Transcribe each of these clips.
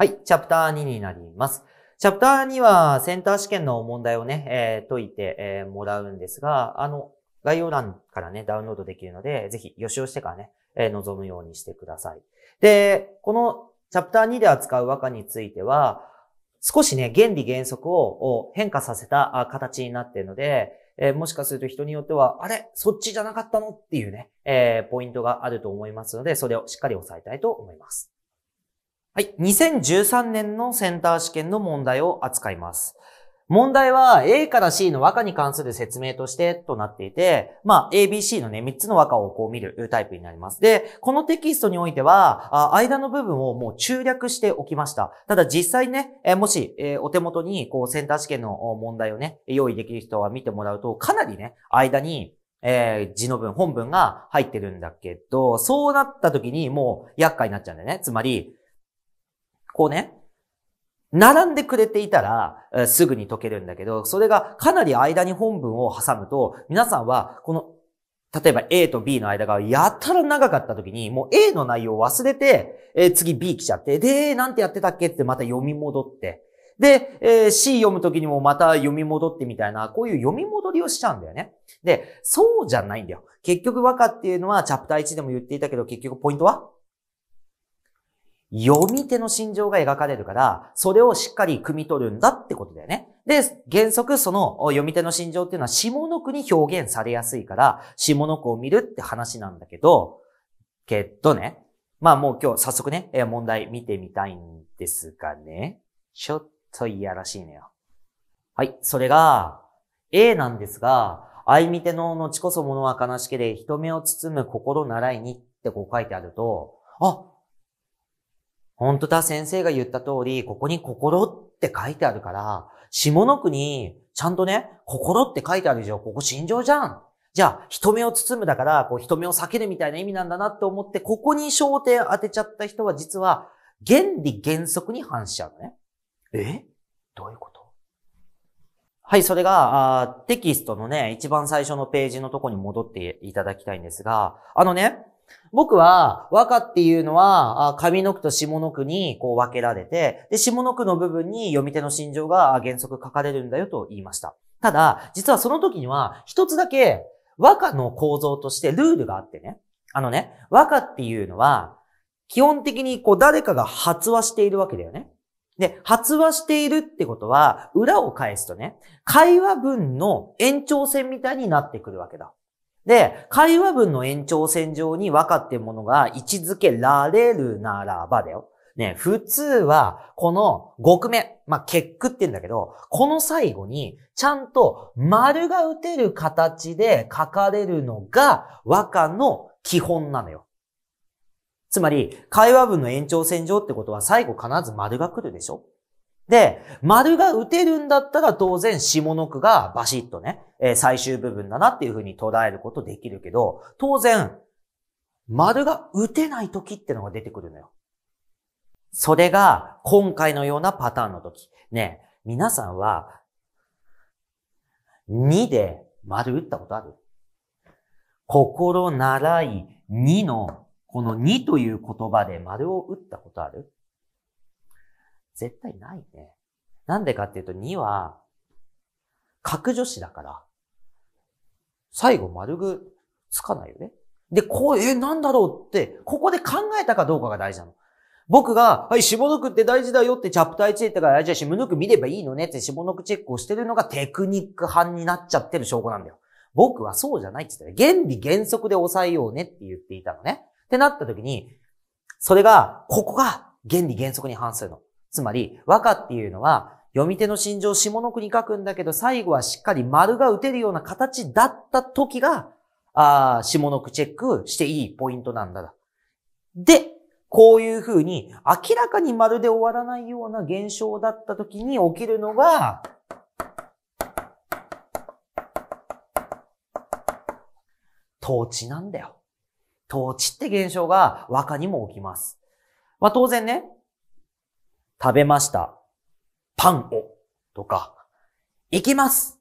はい、チャプター2になります。チャプター2はセンター試験の問題をね、えー、解いて、えー、もらうんですが、あの、概要欄からね、ダウンロードできるので、ぜひ予習をしてからね、えー、臨むようにしてください。で、このチャプター2で扱う和歌については、少しね、原理原則を変化させた形になっているので、えー、もしかすると人によっては、あれそっちじゃなかったのっていうね、えー、ポイントがあると思いますので、それをしっかり押さえたいと思います。はい。2013年のセンター試験の問題を扱います。問題は A から C の和歌に関する説明としてとなっていて、まあ ABC のね、3つの和歌をこう見るタイプになります。で、このテキストにおいては、間の部分をもう中略しておきました。ただ実際ね、えもし、えお手元にこうセンター試験の問題をね、用意できる人は見てもらうと、かなりね、間にえー、字の文、本文が入ってるんだけど、そうなった時にもう厄介になっちゃうんだよね。つまり、こうね、並んでくれていたら、すぐに解けるんだけど、それがかなり間に本文を挟むと、皆さんは、この、例えば A と B の間がやたら長かった時に、もう A の内容を忘れて、え次 B 来ちゃって、で、なんてやってたっけってまた読み戻って、で、えー、C 読む時にもまた読み戻ってみたいな、こういう読み戻りをしちゃうんだよね。で、そうじゃないんだよ。結局和歌っていうのはチャプター1でも言っていたけど、結局ポイントは読み手の心情が描かれるから、それをしっかり汲み取るんだってことだよね。で、原則その読み手の心情っていうのは下の句に表現されやすいから、下の句を見るって話なんだけど、けどね。まあもう今日早速ね、問題見てみたいんですがね。ちょっといやらしいのよ。はい、それが、A なんですが、相見手の後こそものは悲しけれ、人目を包む心習いにってこう書いてあると、あ、本当だ、先生が言った通り、ここに心って書いてあるから、下の句に、ちゃんとね、心って書いてある以上、ここ心情じゃん。じゃあ、人目を包むだから、こう、人目を避けるみたいな意味なんだなって思って、ここに焦点当てちゃった人は、実は、原理原則に反しちゃうのね。えどういうことはい、それがあ、テキストのね、一番最初のページのとこに戻っていただきたいんですが、あのね、僕は、和歌っていうのは、上の句と下の句にこう分けられて、で、下の句の部分に読み手の心情が原則書かれるんだよと言いました。ただ、実はその時には、一つだけ和歌の構造としてルールがあってね。あのね、和歌っていうのは、基本的にこう誰かが発話しているわけだよね。で、発話しているってことは、裏を返すとね、会話文の延長線みたいになってくるわけだ。で、会話文の延長線上に分かってものが位置づけられるならばだよ。ね、普通は、この5句目、まあ、結句って言うんだけど、この最後に、ちゃんと丸が打てる形で書かれるのが和歌の基本なのよ。つまり、会話文の延長線上ってことは最後必ず丸が来るでしょで、丸が打てるんだったら当然下の句がバシッとね、えー、最終部分だなっていうふうに捉えることできるけど、当然、丸が打てない時ってのが出てくるのよ。それが今回のようなパターンの時。ね、皆さんは、2で丸打ったことある心習い2の、この2という言葉で丸を打ったことある絶対ないね。なんでかっていうと2は、格助詞だから、最後丸具つかないよね。で、こう、え、なんだろうって、ここで考えたかどうかが大事なの。僕が、はい、下の句って大事だよってチャプター1で言ったから、じゃあ下の句見ればいいのねって下の句チェックをしてるのがテクニック版になっちゃってる証拠なんだよ。僕はそうじゃないって言ったら、原理原則で抑えようねって言っていたのね。ってなった時に、それが、ここが原理原則に反するの。つまり、和歌っていうのは、読み手の心情を下の句に書くんだけど、最後はしっかり丸が打てるような形だった時が、あ下の句チェックしていいポイントなんだ。で、こういうふうに明らかに丸で終わらないような現象だった時に起きるのが、統治なんだよ。統治って現象が和歌にも起きます。まあ当然ね、食べました。パンを。とか、行きます。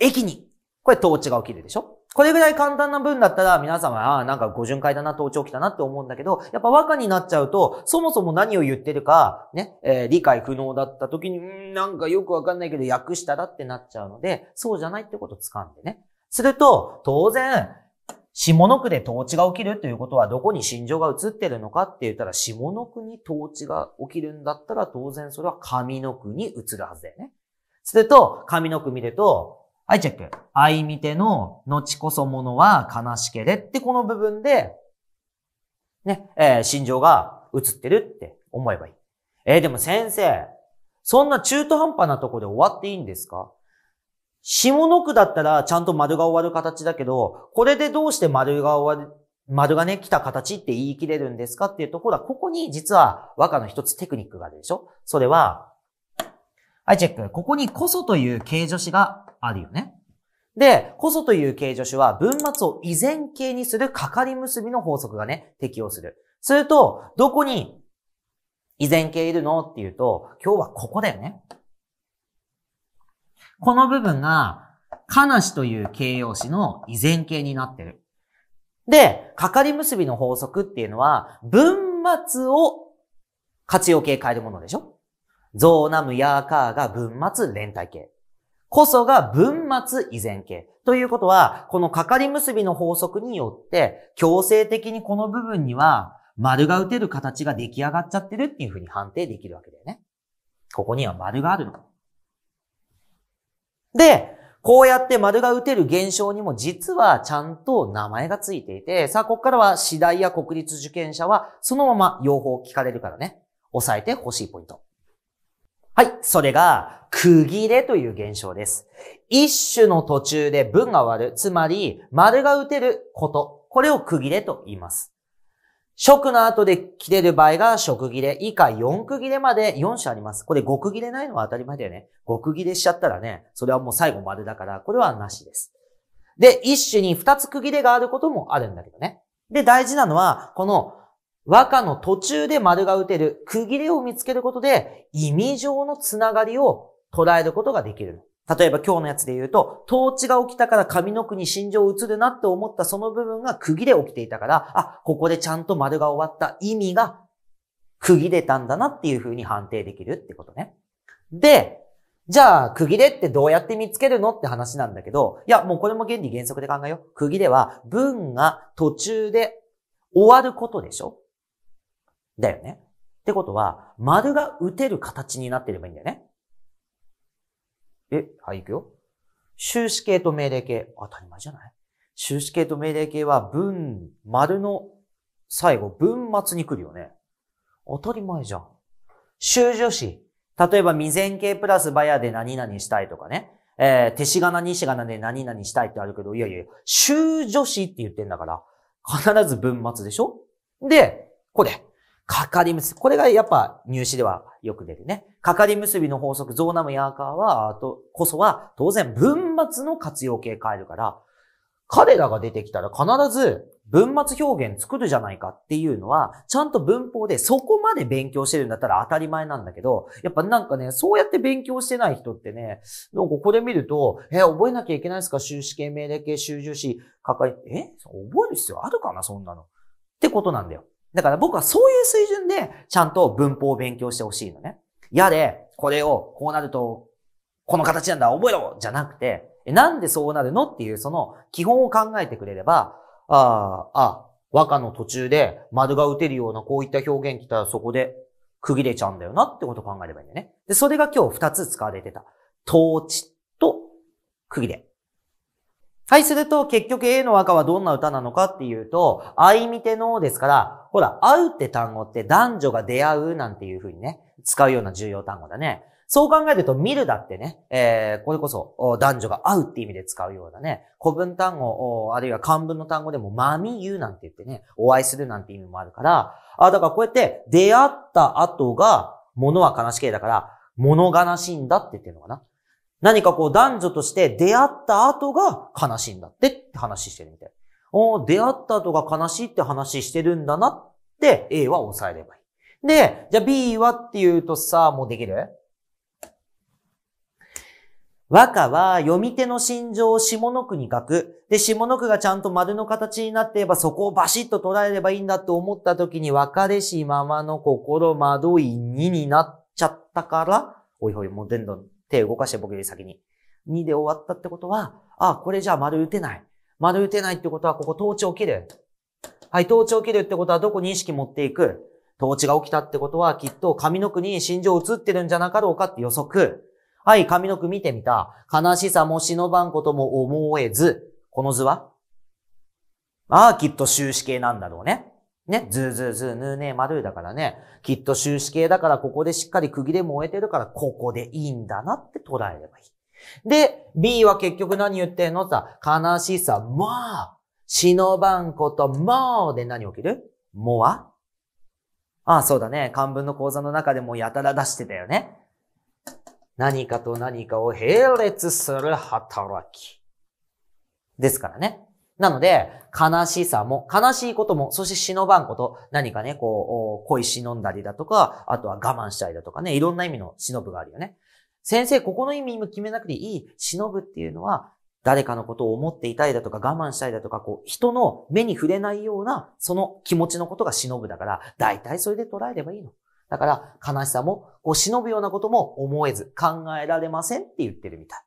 駅に。これ、統治が起きるでしょこれぐらい簡単な文だったら皆さんは、ああ、なんか五巡回だな、統治起きたなって思うんだけど、やっぱ和歌になっちゃうと、そもそも何を言ってるか、ね、えー、理解不能だった時に、んなんかよくわかんないけど、訳したらってなっちゃうので、そうじゃないってことを掴んでね。すると、当然、下の句で統治が起きるということはどこに心情が移ってるのかって言ったら下の句に統治が起きるんだったら当然それは上の句に移るはずだよね。すると、上の句見ると、はい、チェック。相見ての後こそものは悲しけれってこの部分で、ね、えー、心情が移ってるって思えばいい。えー、でも先生、そんな中途半端なとこで終わっていいんですか下の句だったらちゃんと丸が終わる形だけど、これでどうして丸が終わる、丸がね、来た形って言い切れるんですかっていうところは、ここに実は和歌の一つテクニックがあるでしょそれは、はい、チェック。ここにこそという形助詞があるよね。で、こそという形助詞は文末を依然形にするかかり結びの法則がね、適用する。すると、どこに依然形いるのっていうと、今日はここだよね。この部分が、かなしという形容詞の依然形になってる。で、かかり結びの法則っていうのは、文末を活用形変えるものでしょゾーナムヤーカーが文末連帯形。こそが文末依然形。ということは、このかかり結びの法則によって、強制的にこの部分には、丸が打てる形が出来上がっちゃってるっていうふうに判定できるわけだよね。ここには丸があるの。で、こうやって丸が打てる現象にも実はちゃんと名前がついていて、さあ、ここからは次第や国立受験者はそのまま用法を聞かれるからね、押さえてほしいポイント。はい、それが、区切れという現象です。一種の途中で文が終わる、つまり丸が打てること、これを区切れと言います。食の後で切れる場合が食切れ、以下4区切れまで4種あります。これ5区切れないのは当たり前だよね。5区切れしちゃったらね、それはもう最後までだから、これはなしです。で、一種に2つ区切れがあることもあるんだけどね。で、大事なのは、この和歌の途中で丸が打てる区切れを見つけることで、意味上のつながりを捉えることができる。例えば今日のやつで言うと、統治が起きたから上の句に心情移るなって思ったその部分が釘で起きていたから、あ、ここでちゃんと丸が終わった意味が区切れたんだなっていうふうに判定できるってことね。で、じゃあ、区切れってどうやって見つけるのって話なんだけど、いや、もうこれも原理原則で考えよう。区切れは文が途中で終わることでしょだよね。ってことは、丸が打てる形になってればいいんだよね。え、はい、行くよ。終止形と命令形。当たり前じゃない終止形と命令形は文、丸の最後、文末に来るよね。当たり前じゃん。修助詞。例えば未然形プラスバヤで何々したいとかね。えー、手しがな、にしがなで何々したいってあるけど、いやいや、修助詞って言ってんだから、必ず文末でしょで、これ。かかり結び。これがやっぱ入試ではよく出るね。かかり結びの法則、ゾーナムヤーカーは、あと、こそは、当然文末の活用形変えるから、彼らが出てきたら必ず文末表現作るじゃないかっていうのは、ちゃんと文法でそこまで勉強してるんだったら当たり前なんだけど、やっぱなんかね、そうやって勉強してない人ってね、なんかこれ見ると、え、覚えなきゃいけないですか修士系、命令系、修従士、かかり、え覚える必要あるかなそんなの。ってことなんだよ。だから僕はそういう水準でちゃんと文法を勉強してほしいのね。嫌で、これをこうなると、この形なんだ、覚えろじゃなくて、なんでそうなるのっていうその基本を考えてくれれば、ああ、あ、和歌の途中で丸が打てるようなこういった表現来たらそこで区切れちゃうんだよなってことを考えればいいんだよね。で、それが今日二つ使われてた。統治と区切れ。はい、すると結局 A の和歌はどんな歌なのかっていうと、相見てのですから、ほら、会うって単語って男女が出会うなんていうふうにね、使うような重要単語だね。そう考えると、見るだってね、えー、これこそ、男女が会うって意味で使うようなね、古文単語、あるいは漢文の単語でも、まみゆなんて言ってね、お会いするなんて意味もあるから、あ、だからこうやって、出会った後が、ものは悲しけだから、物悲しいんだって言ってるのかな。何かこう、男女として出会った後が悲しいんだってって話してるみたい。お出会った後が悲しいって話してるんだなって、A は抑えればいい。で、じゃあ B はっていうとさ、もうできる和歌は読み手の心情を下の句に書く。で、下の句がちゃんと丸の形になっていればそこをバシッと捉えればいいんだと思った時に別れしままの心惑い2になっちゃったから、おいおい、もうどんどん手動かして僕より先に。2で終わったってことは、あ、これじゃあ丸打てない。丸打てないってことは、ここ統治起きる。はい、統治起きるってことは、どこに意識持っていく統治が起きたってことは、きっと上の句に心情移ってるんじゃなかろうかって予測。はい、上の句見てみた。悲しさも忍ばんことも思えず。この図はああ、きっと終止形なんだろうね。ね、ずーずーずーぬーねーまるだからね。きっと終止形だから、ここでしっかり区切れも終えてるから、ここでいいんだなって捉えればいい。で、B は結局何言ってんのさ、悲しさ、もう、忍ばんこと、もうで何起きるもはああ、そうだね。漢文の講座の中でもやたら出してたよね。何かと何かを並列する働き。ですからね。なので、悲しさも、悲しいことも、そして忍ばんこと、何かね、こう、恋忍んだりだとか、あとは我慢したりだとかね、いろんな意味の忍ぶがあるよね。先生、ここの意味も決めなくていい。忍ぶっていうのは、誰かのことを思っていたりだとか我慢したりだとか、こう、人の目に触れないような、その気持ちのことが忍ぶだから、大体それで捉えればいいの。だから、悲しさも、こう、忍ぶようなことも思えず、考えられませんって言ってるみた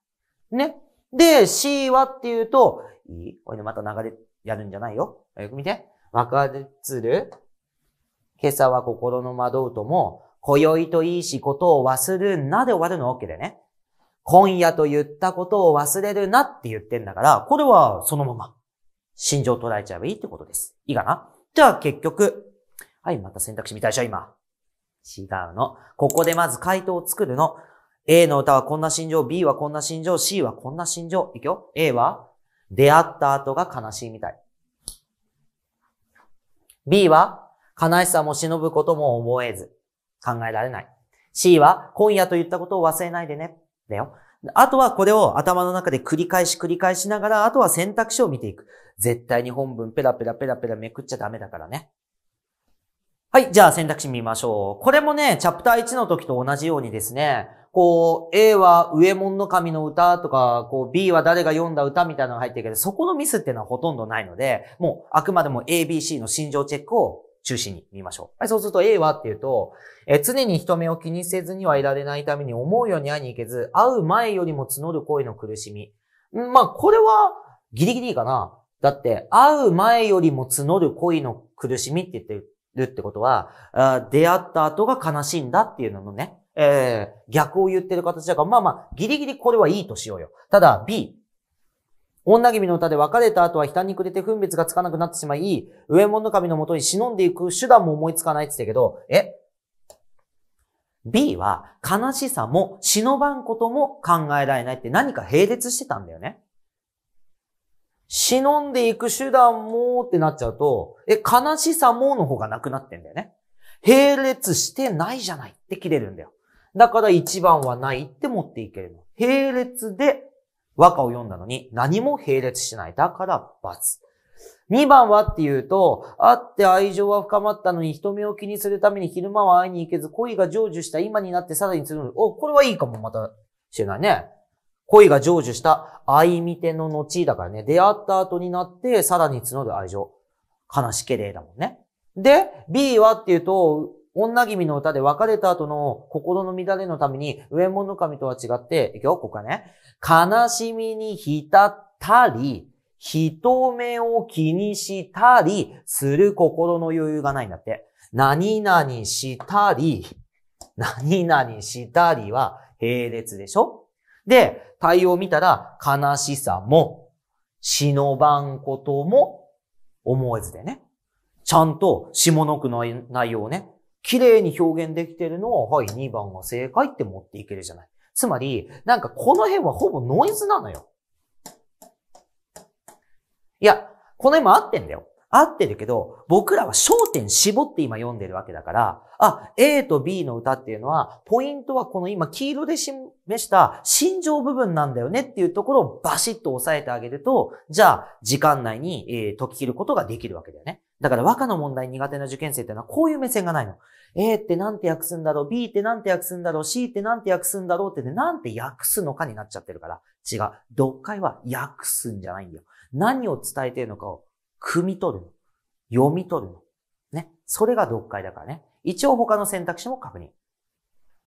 い。ね。で、C はっていうと、いいこれでまた流れ、やるんじゃないよ。よく見て。わかるつる。今朝は心の惑うとも、今宵といいしことを忘るなで終わるの OK でね。今夜と言ったことを忘れるなって言ってんだから、これはそのまま。心情捉えちゃえばいいってことです。いいかなじゃあ結局。はい、また選択肢見たでしょ、今。違うの。ここでまず回答を作るの。A の歌はこんな心情、B はこんな心情、C はこんな心情。いくよ。A は、出会った後が悲しいみたい。B は、悲しさも忍ぶことも思えず。考えられない。C は、今夜と言ったことを忘れないでね。だよ。あとはこれを頭の中で繰り返し繰り返しながら、あとは選択肢を見ていく。絶対に本文ペラペラペラペラめくっちゃダメだからね。はい、じゃあ選択肢見ましょう。これもね、チャプター1の時と同じようにですね、こう、A は上門の神の歌とか、こう、B は誰が読んだ歌みたいなのが入ってるけど、そこのミスっていうのはほとんどないので、もうあくまでも ABC の心情チェックを中心に見ましょう。はい、そうすると A はっていうと、え常に人目を気にせずにはいられないために思うように会いに行けず、会う前よりも募る恋の苦しみ。まあ、これはギリギリかな。だって、会う前よりも募る恋の苦しみって言ってるってことは、あ出会った後が悲しいんだっていうののね、えー、逆を言ってる形だから、まあまあ、ギリギリこれはいいとしようよ。ただ、B、女君の歌で別れた後は悲嘆に暮れて分別がつかなくなってしまい、上物神のもとに忍んでいく手段も思いつかないって言ったけど、え ?B は悲しさも忍ばんことも考えられないって何か並列してたんだよね。忍んでいく手段もってなっちゃうと、え、悲しさもの方がなくなってんだよね。並列してないじゃないって切れるんだよ。だから一番はないって持っていけるの。並列で和歌を読んだのに何も並列しない。だから罰。2番はっていうと、会って愛情は深まったのに人目を気にするために昼間は会いに行けず恋が成就した今になってさらにするお、これはいいかも、また、知れないね。恋が成就した愛見ての後だからね、出会った後になってさらに募る愛情。悲しけれだもんね。で、B はっていうと、女君の歌で別れた後の心の乱れのために、上物神とは違って、いくよ、ここかね。悲しみに浸ったり、人目を気にしたりする心の余裕がないんだって。何々したり、何々したりは並列でしょで、対応を見たら悲しさも、忍ばんことも思えずでね。ちゃんと下の句の内容をね、綺麗に表現できてるのは、はい、2番が正解って持っていけるじゃない。つまり、なんかこの辺はほぼノイズなのよ。いや、この辺も合ってんだよ。合ってるけど、僕らは焦点絞って今読んでるわけだから、あ、A と B の歌っていうのは、ポイントはこの今黄色で示した心情部分なんだよねっていうところをバシッと押さえてあげると、じゃあ時間内に、えー、解き切ることができるわけだよね。だから和歌の問題苦手な受験生っていうのはこういう目線がないの。A ってなんて訳すんだろう ?B ってなんて訳すんだろう ?C ってなんて訳すんだろうってね、なんて訳すのかになっちゃってるから。違う。読解は訳すんじゃないんだよ。何を伝えてるのかを汲み取るの。読み取るの。ね。それが読解だからね。一応他の選択肢も確認。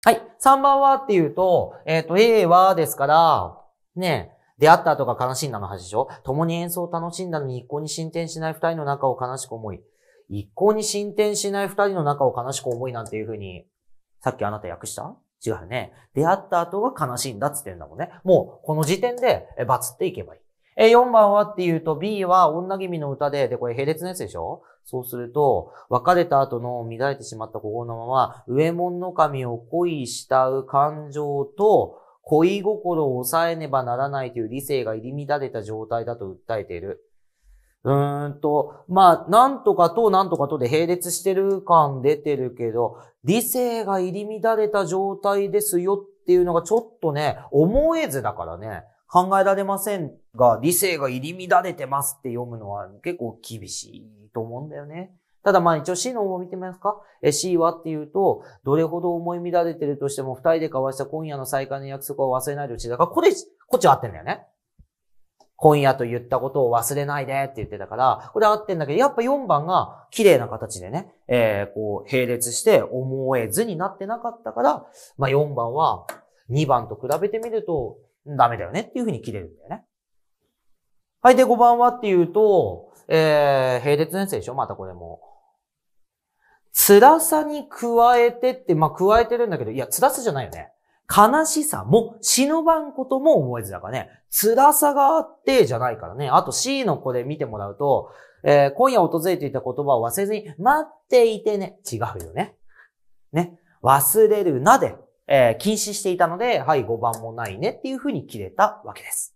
はい。3番はっていうと、えっ、ー、と、A はですから、ね、出会った後が悲しんだのはでしょ共に演奏を楽しんだのに一向に進展しない二人の中を悲しく思い。一向に進展しない二人の中を悲しく思いなんていうふうに、さっきあなた訳した違うね。出会った後が悲しいんだっつってんだもんね。もう、この時点で、バツっていけばいい。え、4番はっていうと、B は女気味の歌で、で、これ並列のやつでしょそうすると、別れた後の乱れてしまった心のまま、上門の神を恋したう感情と、恋心を抑えねばならないという理性が入り乱れた状態だと訴えている。うーんと、まあ、なんとかとなんとかとで並列してる感出てるけど、理性が入り乱れた状態ですよっていうのがちょっとね、思えずだからね、考えられませんが、理性が入り乱れてますって読むのは結構厳しいと思うんだよね。ただまあ一応 C の方も見てみますか。え C はっていうと、どれほど思い乱れてるとしても、二人で交わした今夜の再会の約束は忘れないでうちだから、これ、こっちは合ってんだよね。今夜と言ったことを忘れないでって言ってたから、これ合ってんだけど、やっぱ4番が綺麗な形でね、えー、こう、並列して思えずになってなかったから、まあ4番は2番と比べてみるとダメだよねっていうふうに切れるんだよね。はい、で5番はっていうと、えー、並列連線でしょまたこれも。辛さに加えてって、まあ、加えてるんだけど、いや、辛さじゃないよね。悲しさも、忍ばんことも思えずだからね、辛さがあって、じゃないからね。あと C の子で見てもらうと、えー、今夜訪れていた言葉を忘れずに、待っていてね。違うよね。ね。忘れるなで、えー、禁止していたので、はい、5番もないねっていうふうに切れたわけです。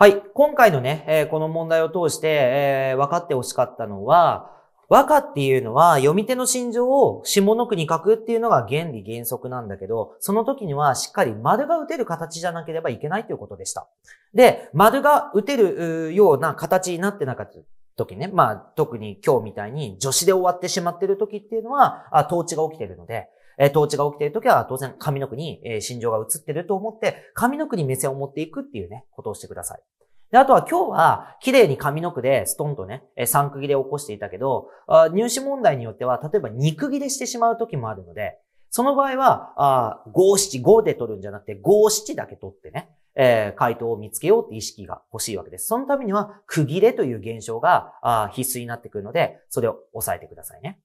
はい。今回のね、えー、この問題を通して、えー、分かってほしかったのは、和歌っていうのは読み手の心情を下の句に書くっていうのが原理原則なんだけど、その時にはしっかり丸が打てる形じゃなければいけないということでした。で、丸が打てるような形になってなかった。時ね、まあ特に今日みたいに助詞で終わってしまってる時っていうのは、あ、統治が起きてるので、え統治が起きている時は当然上の毛に、え心情が移ってると思って、上の毛に目線を持っていくっていうね、ことをしてください。で、あとは今日は、綺麗に上の句でストンとね、3区切れを起こしていたけど、入試問題によっては、例えば2区切れしてしまう時もあるので、その場合は、5、7、5で取るんじゃなくて、5、7だけ取ってね、えー、回答を見つけようって意識が欲しいわけです。そのためには、区切れという現象が必須になってくるので、それを押さえてくださいね。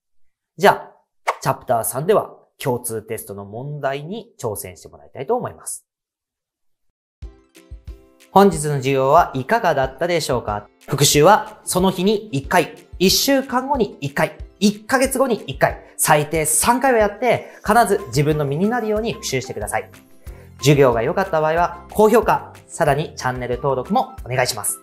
じゃあ、チャプター3では、共通テストの問題に挑戦してもらいたいと思います。本日の授業はいかがだったでしょうか復習はその日に1回、1週間後に1回、1ヶ月後に1回、最低3回はやって、必ず自分の身になるように復習してください。授業が良かった場合は高評価、さらにチャンネル登録もお願いします。